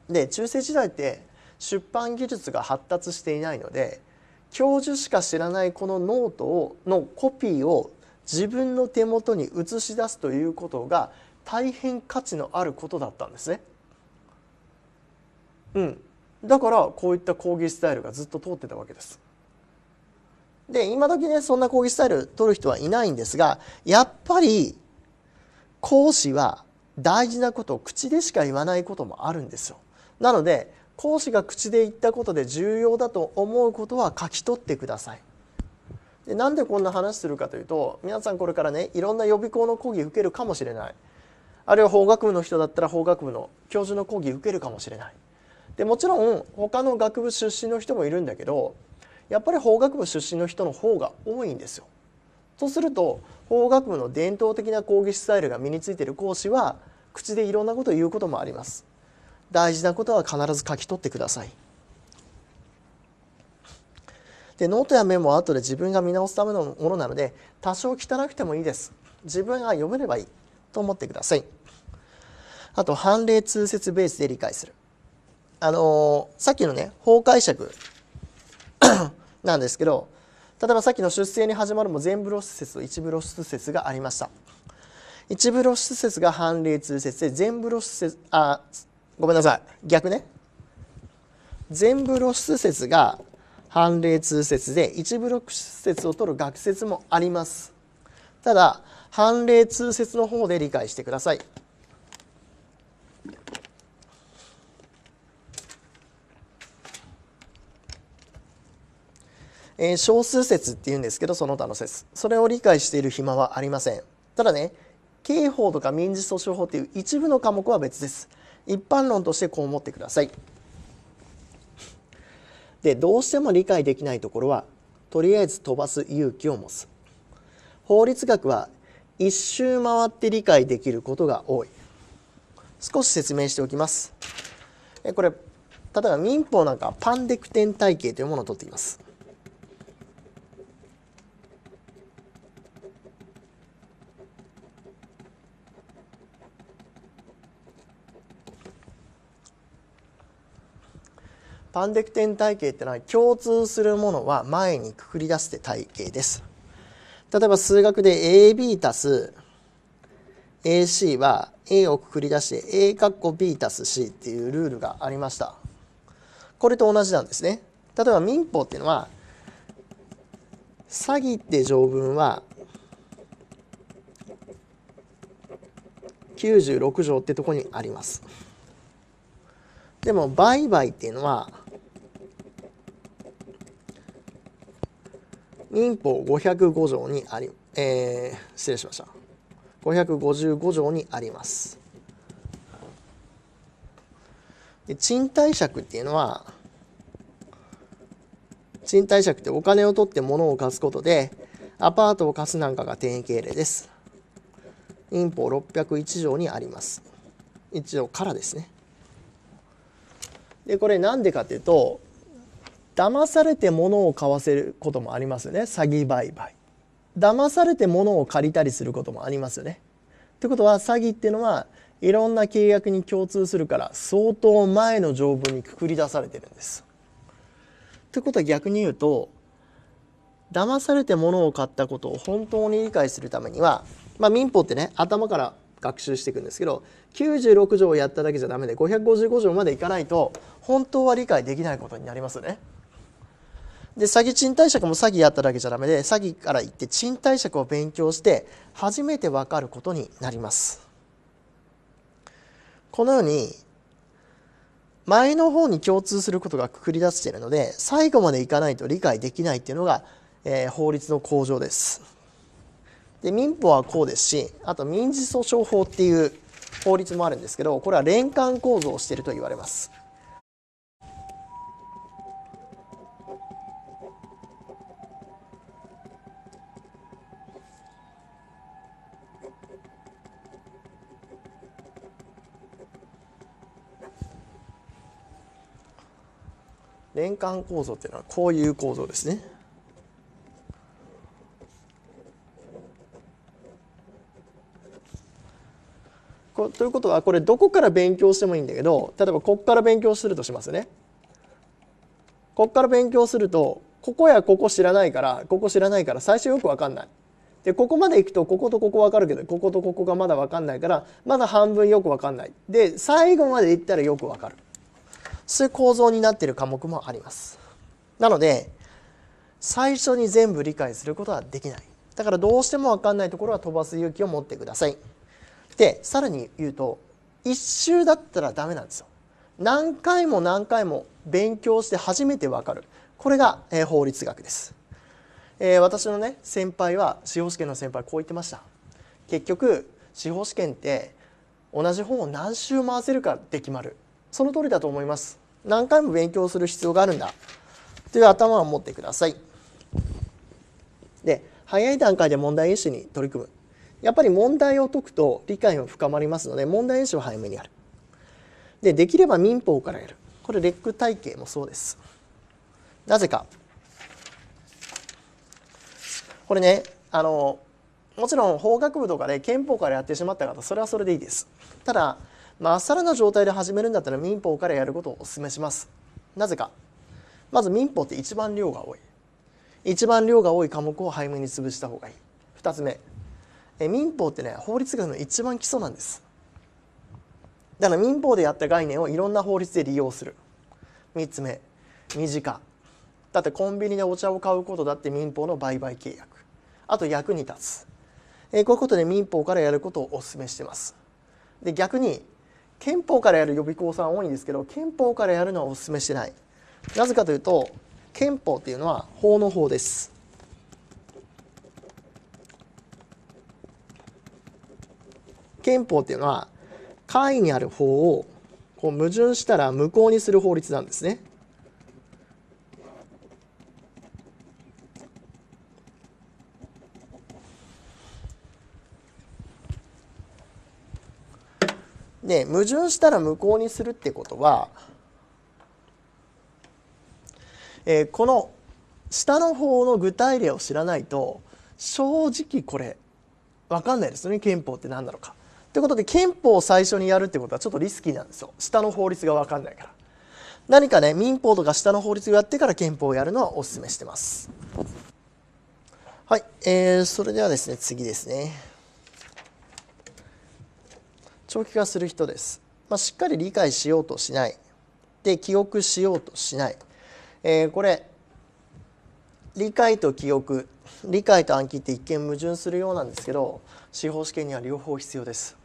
で中世時代って出版技術が発達していないので教授しか知らないこのノートをのコピーを自分の手元に映し出すということが大変価値のあることだったんですね。うん、だからこういった講義スタイルがずっと通ってたわけです。で、今時ね、そんな講義スタイル取る人はいないんですが、やっぱり、講師は大事なことを口でしか言わないこともあるんですよ。なので、講師が口で言ったことで重要だと思うことは書き取ってください。でなんでこんな話するかというと皆さんこれからねいろんな予備校の講義受けるかもしれないあるいは法学部の人だったら法学部の教授の講義受けるかもしれないでもちろん他の学部出身の人もいるんだけどやっぱり法学部出身の人の方が多いんですよ。とすると法学部の伝統的な講義スタイルが身についている講師は口でいろんなことを言うこともあります。大事なことは必ず書き取ってください。でノートやメモは後で自分が見直すためのものなので多少汚くてもいいです。自分が読めればいいと思ってください。あと判例通説ベースで理解する。あのー、さっきのね法解釈なんですけど例えばさっきの出生に始まるも全部露出説と一部露出説がありました一部露出説が判例通説で全部露出説あごめんなさい逆ね全部露出説が判例通説で一部露出説を取る学説もありますただ判例通説の方で理解してくださいえー、少数説っていうんですけどその他の説それを理解している暇はありませんただね刑法とか民事訴訟法っていう一部の科目は別です一般論としてこう思ってくださいでどうしても理解できないところはとりあえず飛ばす勇気を持つ法律学は一周回って理解できることが多い少し説明しておきますこれ例えば民法なんかパンデクテン体系というものをとっていますパンデクテン体系ってのは共通するものは前にくくり出して体系です。例えば数学で AB たす AC は A をくくり出して A ッコ B たす C っていうルールがありました。これと同じなんですね。例えば民法っていうのは詐欺って条文は96条ってとこにあります。でも売買っていうのは民法505条にあり、えー、失礼しました。555条にあります。で賃貸借っていうのは賃貸借ってお金を取って物を貸すことでアパートを貸すなんかが典型例です。民法601条にあります。一条からですね。でこれなんでかっていうと騙されて物を買わせることもありますよね詐欺売買騙されて物を借りたりすることもありますよねってことは詐欺っていうのはいろんな契約に共通するから相当前の条文にくくり出されてるんですってことは逆に言うと騙されて物を買ったことを本当に理解するためにはまあ民法ってね頭から学習していくんですけど96条をやっただけじゃダメで555条までいかないと本当は理解できないことになりますね。で詐欺賃貸借も詐欺やっただけじゃダメで詐欺から行って賃貸借を勉強して初めて分かることになります。このように前の方に共通することがくくり出しているので最後までいかないと理解できないっていうのが、えー、法律の向上です。で民法はこうですしあと民事訴訟法っていう法律もあるんですけどこれは連関構造をしていると言われます。連関構造っていうのはこういう構造ですね。ということはこれどこから勉強してもいいんだけど例えばこっから勉強するとしますね。こっから勉強するとここやここ知らないからここ知らないから最初よく分かんない。でここまで行くとこことここ分かるけどこことここがまだ分かんないからまだ半分よく分かんない。で最後まで行ったらよく分かる。そういう構造になってる科目もあります。なので最初に全部理解することはできない。だからどうしても分かんないところは飛ばす勇気を持ってください。でさらに言うと一周だったらダメなんですよ何回も何回も勉強して初めて分かるこれが、えー、法律学です、えー、私のね先輩は司法試験の先輩こう言ってました結局司法試験って同じ本を何周回せるかで決まるその通りだと思います何回も勉強する必要があるんだという頭を持ってくださいで早い段階で問題演習に取り組むやっぱり問題を解くと理解が深まりますので問題演習を早めにやるでできれば民法からやるこれレック体系もそうですなぜかこれねあのもちろん法学部とかで憲法からやってしまった方それはそれでいいですただまっさらな状態で始めるんだったら民法からやることをお勧めしますなぜかまず民法って一番量が多い一番量が多い科目を早めに潰した方がいい2つ目え民法ってね法律学の一番基礎なんですだから民法でやった概念をいろんな法律で利用する3つ目身近だってコンビニでお茶を買うことだって民法の売買契約あと役に立つ、えこういうことで民法からやることをお勧めしてますで逆に憲法からやる予備校さん多いんですけど憲法からやるのはお勧めしてないなぜかというと憲法っていうのは法の法です憲法っていうのは下位にある法をこう矛盾したら無効にする法律なんですね。で矛盾したら無効にするってことは、えー、この下の方の具体例を知らないと正直これ分かんないですよね憲法って何なのか。ということで憲法を最初にやるってことはちょっとリスキーなんですよ下の法律が分かんないから何かね民法とか下の法律をやってから憲法をやるのはお勧めしてますはい、えー、それではですね次ですね長期化する人です、まあ、しっかり理解しようとしないで記憶しようとしない、えー、これ理解と記憶理解と暗記って一見矛盾するようなんですけど司法試験には両方必要です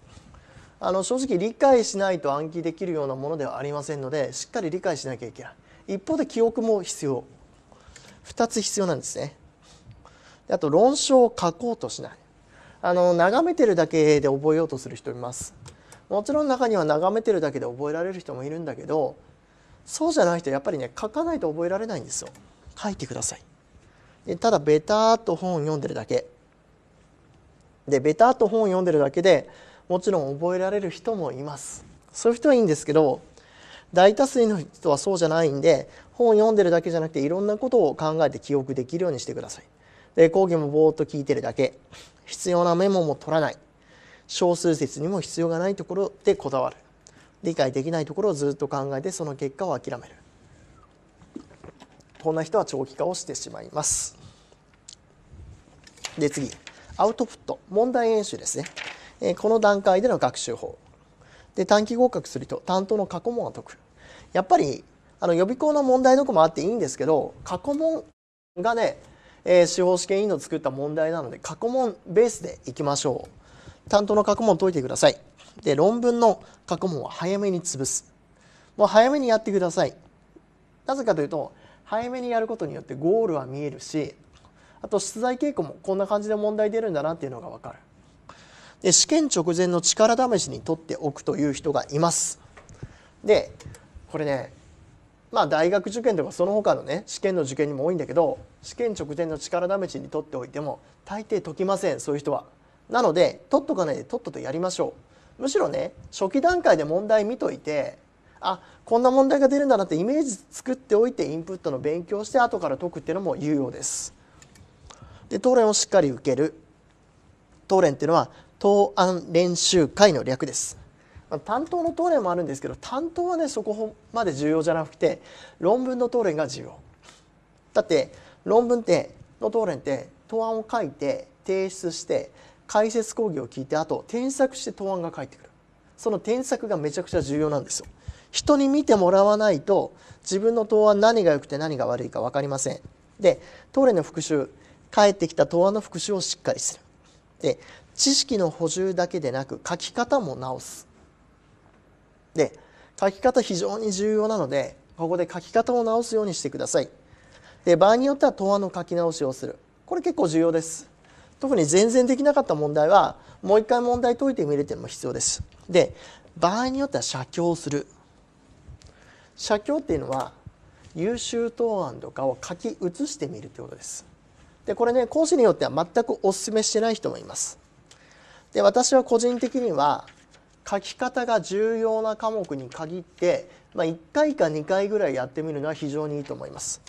あの正直理解しないと暗記できるようなものではありませんのでしっかり理解しなきゃいけない一方で記憶も必要2つ必要なんですねあと論証を書こうとしないあの眺めてるだけで覚えようとする人いますもちろん中には眺めてるだけで覚えられる人もいるんだけどそうじゃない人やっぱりね書かないと覚えられないんですよ書いてくださいでただベターっと本を読んでるだけでベターっと本を読んでるだけでもちろん覚えられる人もいますそういう人はいいんですけど大多数の人はそうじゃないんで本を読んでるだけじゃなくていろんなことを考えて記憶できるようにしてくださいで講義もぼーっと聞いてるだけ必要なメモも取らない少数説にも必要がないところでこだわる理解できないところをずっと考えてその結果を諦めるこんな人は長期化をしてしまいますで次アウトプット問題演習ですねえこの段階での学習法で短期合格すると担当の過去問は解くやっぱりあの予備校の問題とこもあっていいんですけど過去問がね、え司法試験委員の作った問題なので過去問ベースでいきましょう担当の過去問解いてくださいで論文の過去問は早めに潰すもう早めにやってくださいなぜかというと早めにやることによってゴールは見えるしあと出題傾向もこんな感じで問題出るんだなっていうのが分かるで試験直前の力試しに取っておくという人がいます。でこれねまあ大学受験とかその他のね試験の受験にも多いんだけど試験直前の力試しに取っておいても大抵解きませんそういう人は。なので取っとかないでとっととやりましょう。むしろね初期段階で問題見といてあこんな問題が出るんだなってイメージ作っておいてインプットの勉強して後から解くっていうのも有用です。で、トーレンをしっかり受ける。トーレンっていうのは答案練習会の略です。担当の答練もあるんですけど担当はねそこまで重要じゃなくて論文の答練が重要だって論文っての答練って答案を書いて提出して解説講義を聞いてあと添削して答案が返ってくるその添削がめちゃくちゃ重要なんですよ人に見てもらわないと自分の答案何が良くて何が悪いか分かりませんで答練の復習返ってきた答案の復習をしっかりするで知識の補充だけでなく書き方も直すで書き方非常に重要なのでここで書き方を直すようにしてくださいで場合によっては答案の書き直しをするこれ結構重要です特に全然できなかった問題はもう一回問題解いてみるというのも必要ですで場合によっては写経する写経っていうのは優秀答案とかを書き写してみるということですでこれね講師によっては全くお勧めしてない人もいます。で私は個人的には書き方が重要な科目に限って、まあ、1回か2回ぐらいやってみるのは非常にいいと思います。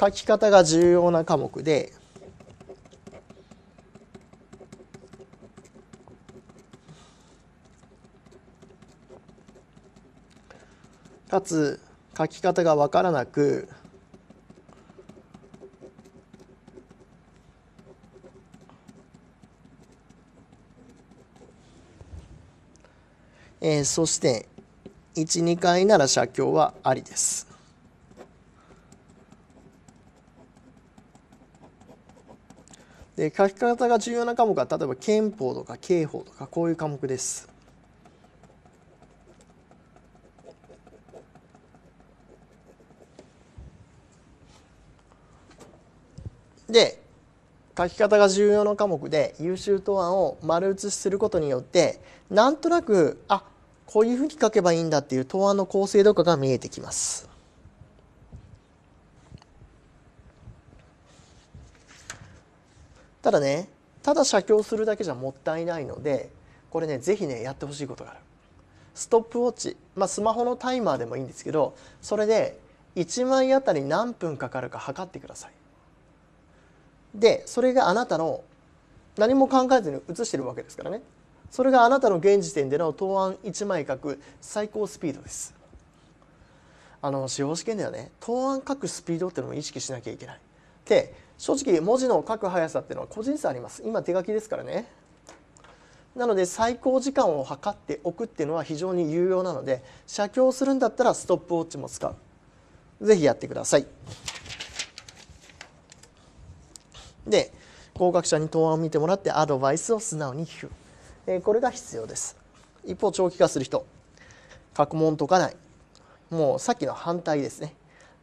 書き方が重要な科目でかつ書き方が分からなくえー、そして12回なら写経はありです。で書き方が重要な科目は例えば憲法とか刑法とかこういう科目です。で書き方が重要な科目で優秀答案を丸写しすることによってなんとなくあこういうふうに書けばいいんだっていう答案の構成とかが見えてきます。ただねただ写経するだけじゃもったいないのでこれね是非ねやってほしいことがある。ストップウォッチ、まあ、スマホのタイマーでもいいんですけどそれで1枚あたり何分かかるか測ってください。でそれがあなたの何も考えずに写してるわけですからねそれがあなたの現時点での答案1枚書く最高スピードですあの司法試験ではね答案書くスピードっていうのも意識しなきゃいけないで正直文字の書く速さっていうのは個人差あります今手書きですからねなので最高時間を測っておくっていうのは非常に有用なので写経するんだったらストップウォッチも使う是非やってくださいで合格者に答案を見てもらってアドバイスを素直に聞くえこれが必要です一方長期化する人過去問解かないもうさっきの反対ですね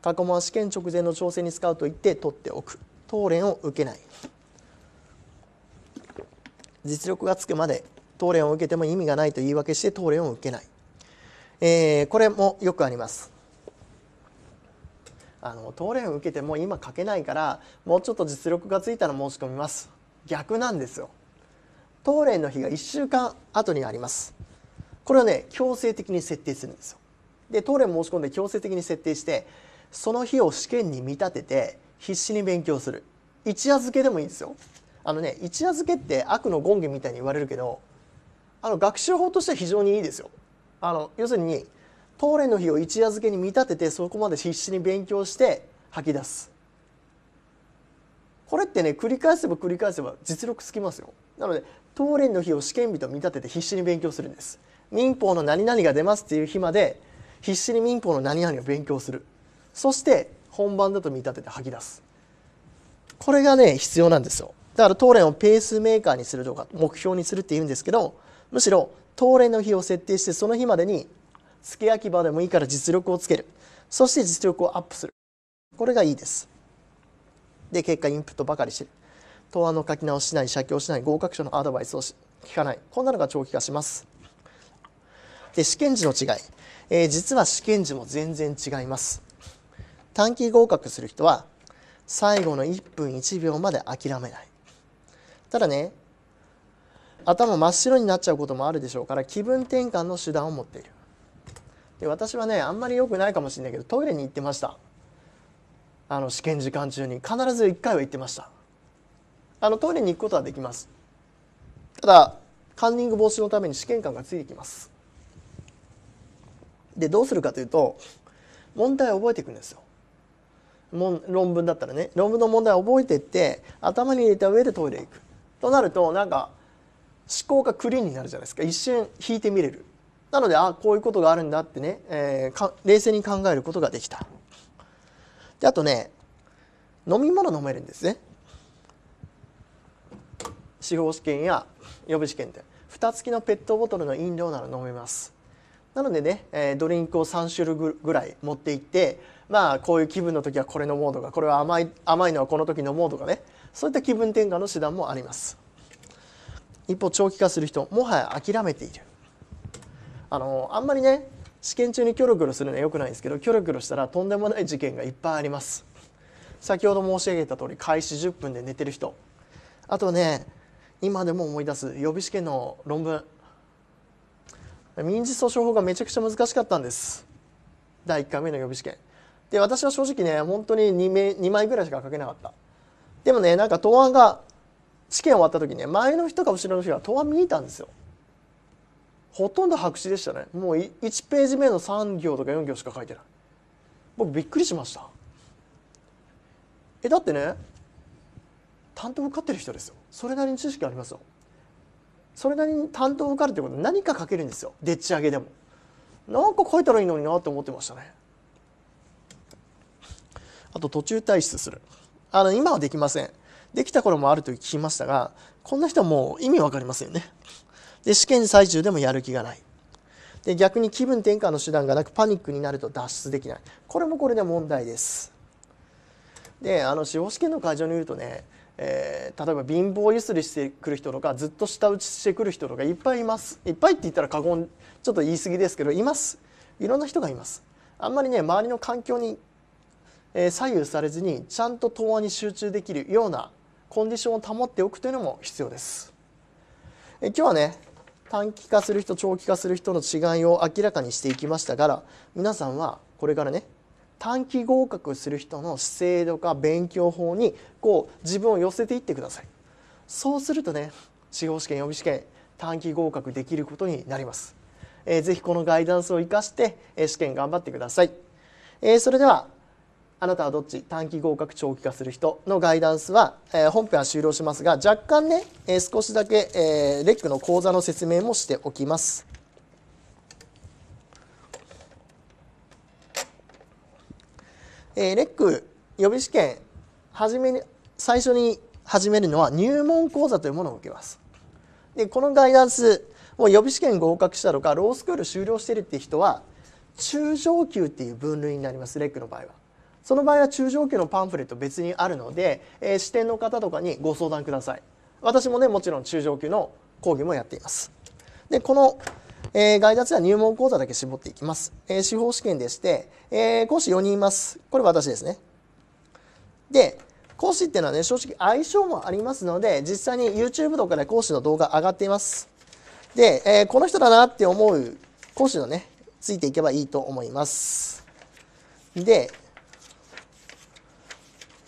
過去問は試験直前の調整に使うと言って取っておく答練を受けない実力がつくまで答練を受けても意味がないと言い訳して答練を受けない、えー、これもよくありますあの答練を受けても今書けないからもうちょっと実力がついたら申し込みます逆なんですよ当連の日が1週間後にありますこれをね強制的に設定するんですよで当連申し込んで強制的に設定してその日を試験に見立てて必死に勉強する一夜漬けでもいいんですよあのね一夜漬けって悪の権限みたいに言われるけどあの学習法としては非常にいいですよあの要するに当連の日を一夜漬けに見立ててそこまで必死に勉強して吐き出すこれってね繰り返せば繰り返せば実力つきますよなので当連の日を試験日と見立てて必死に勉強するんです民法の何々が出ますっていう日まで必死に民法の何々を勉強するそして本番だと見立てて吐き出すこれがね必要なんですよだから当連をペースメーカーにするとか目標にするっていうんですけどむしろ当連の日を設定してその日までに付け焼き場でもいいから実力をつけるそして実力をアップするこれがいいですで結果インプットばかりしてる答案の書き直しない写経しない合格者のアドバイスを聞かないこんなのが長期化しますで試験時の違い、えー、実は試験時も全然違います短期合格する人は最後の1分1秒まで諦めないただね頭真っ白になっちゃうこともあるでしょうから気分転換の手段を持っているで私はねあんまり良くないかもしれないけどトイレに行ってましたあの試験時間中に必ず1回は行ってましたあのトイレに行くことはできますただカンニング防止のために試験官がついてきますでどうするかというと問題を覚えていくんですよ論文だったらね論文の問題を覚えていって頭に入れた上でトイレ行くとなるとなんか思考がクリーンになるじゃないですか一瞬引いてみれるなのであこういうことがあるんだってね、えー、冷静に考えることができたであとね飲み物飲めるんですね司法試験や予備試験で蓋付きのペットボトルの飲料なら飲めますなのでね、えドリンクを3種類ぐらい持っていってまあこういう気分の時はこれ飲もうとかこれは甘い甘いのはこの時飲もうとかねそういった気分転換の手段もあります一方長期化する人もはや諦めているあのあんまりね試験中にキョロキョロするのは良くないんですけどキョロキョロしたらとんでもない事件がいっぱいあります先ほど申し上げた通り開始10分で寝てる人あとね今でも思い出す予備試験の論文民事訴訟法がめちゃくちゃ難しかったんです第1回目の予備試験で私は正直ね本当に 2, 名2枚ぐらいしか書けなかったでもねなんか答案が試験終わった時ね前の日とか後ろの日は答案見に行ったんですよほとんど白紙でしたねもう1ページ目の3行とか4行しか書いてない僕びっくりしましたえだってね担当受かってる人ですよそれなりに知識ありますよそれなりに担当受かるってことは何か書けるんですよでっち上げでもなんか書いたらいいのになって思ってましたねあと途中退出するあの今はできませんできた頃もあると聞きましたがこんな人はもう意味わかりませんよねで試験最中でもやる気がないで逆に気分転換の手段がなくパニックになると脱出できないこれもこれで問題ですであの司法試験の会場にいるとねえー、例えば貧乏ゆすりしてくる人とかずっと舌打ちしてくる人とかいっぱいいますいっぱいって言ったら過言ちょっと言い過ぎですけどいますいろんな人がいますあんまりね周りの環境に、えー、左右されずにちゃんと答案に集中できるようなコンディションを保っておくというのも必要です、えー、今日はね短期化する人長期化する人の違いを明らかにしていきましたから皆さんはこれからね短期合格する人の資生とか勉強法にこう自分を寄せていってくださいそうするとね司法試験予備試験短期合格できることになります、えー、ぜこのガイダンスを生かして、え試験頑張ってください、えー、それではあなたはどっち短期合格長期化する人のガイダンスは、えー、本編は終了しますが若干ね、えー、少しだけ、えー、レックの講座の説明もしておきますえー、レック予備試験始めに最初に始めるのは入門講座というものを受けます。でこのガイダンスもう予備試験合格したとかロースクール終了してるっていう人は中上級っていう分類になりますレックの場合は。その場合は中上級のパンフレット別にあるので、えー、視点の方とかにご相談ください。私もねもちろん中上級の講義もやっています。でこのえー、外脱では入門講座だけ絞っていきます。えー、司法試験でして、えー、講師4人います。これ私ですね。で、講師っていうのはね、正直相性もありますので、実際に YouTube とかで講師の動画上がっています。で、えー、この人だなって思う講師のね、ついていけばいいと思います。で、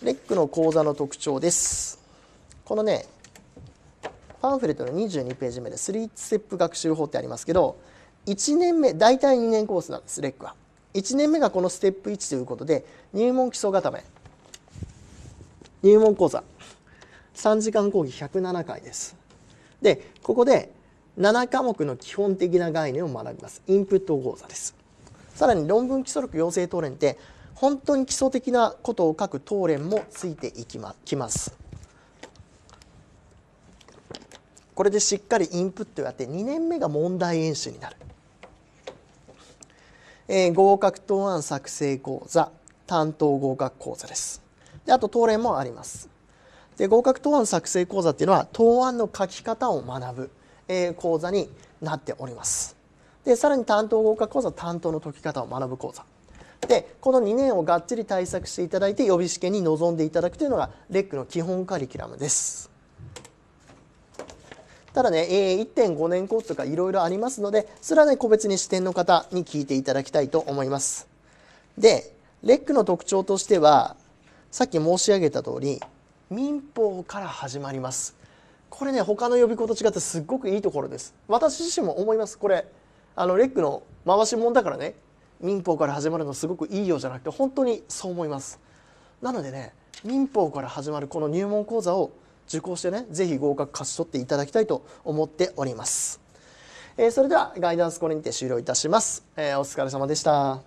レックの講座の特徴です。このね、パンフレットの22ページ目で3ステップ学習法ってありますけど1年目大体2年コースなんですレックは1年目がこのステップ1ということで入門基礎固め入門講座3時間講義107回ですでここで7科目の基本的な概念を学びますインプット講座ですさらに論文基礎力養成等練って本当に基礎的なことを書く等練もついていきまきますこれでしっかりインプットをやって2年目が問題演習になる、えー、合格答案作成講座担当合格講座ですであと答練もありますで合格答案作成講座っていうのは答案の書き方を学ぶ、えー、講座になっておりますでさらに担当合格講座担当の解き方を学ぶ講座でこの2年をがっちり対策していただいて予備試験に臨んでいただくというのがレックの基本カリキュラムです。ただね、え1.5年コースとかいろいろありますので、それはね、個別に視点の方に聞いていただきたいと思います。で、レックの特徴としては、さっき申し上げた通り、民法から始まります。これね、他の予備校と違ってすっごくいいところです。私自身も思います。これ、あの、レックの回しもんだからね、民法から始まるのすごくいいようじゃなくて、本当にそう思います。なのでね、民法から始まるこの入門講座を受講してねぜひ合格勝ち取っていただきたいと思っております、えー、それではガイダンスコリンて終了いたします、えー、お疲れ様でした